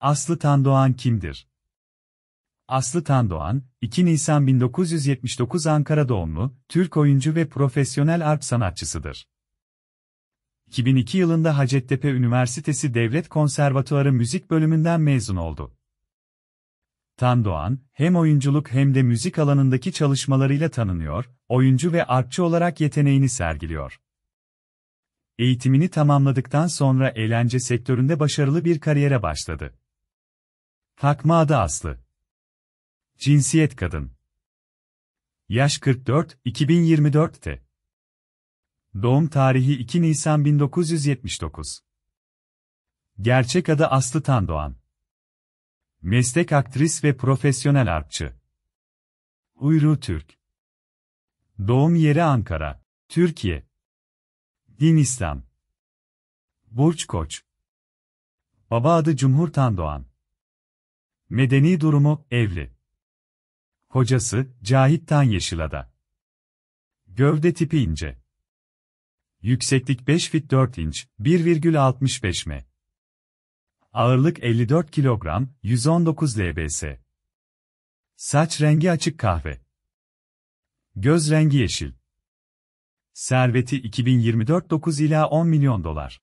Aslı Tandoğan kimdir? Aslı Tandoğan, 2 Nisan 1979 Ankara doğumlu, Türk oyuncu ve profesyonel arp sanatçısıdır. 2002 yılında Hacettepe Üniversitesi Devlet Konservatuarı Müzik Bölümünden mezun oldu. Tandoğan, hem oyunculuk hem de müzik alanındaki çalışmalarıyla tanınıyor, oyuncu ve arpçı olarak yeteneğini sergiliyor. Eğitimini tamamladıktan sonra eğlence sektöründe başarılı bir kariyere başladı. Takma adı Aslı. Cinsiyet kadın. Yaş 44, 2024'te. Doğum tarihi 2 Nisan 1979. Gerçek adı Aslı Tandoğan. Meslek aktris ve profesyonel arpçı. Uyru Türk. Doğum yeri Ankara, Türkiye. Din İslam. Burç Koç. Baba adı Cumhur Tandoğan. Medeni durumu, evli. Hocası, Cahit Tan Yeşilada. Gövde tipi ince. Yükseklik 5 fit 4 inç, 1,65 m. Ağırlık 54 kilogram, 119 lbs. Saç rengi açık kahve. Göz rengi yeşil. Serveti 2024 9 ila 10 milyon dolar.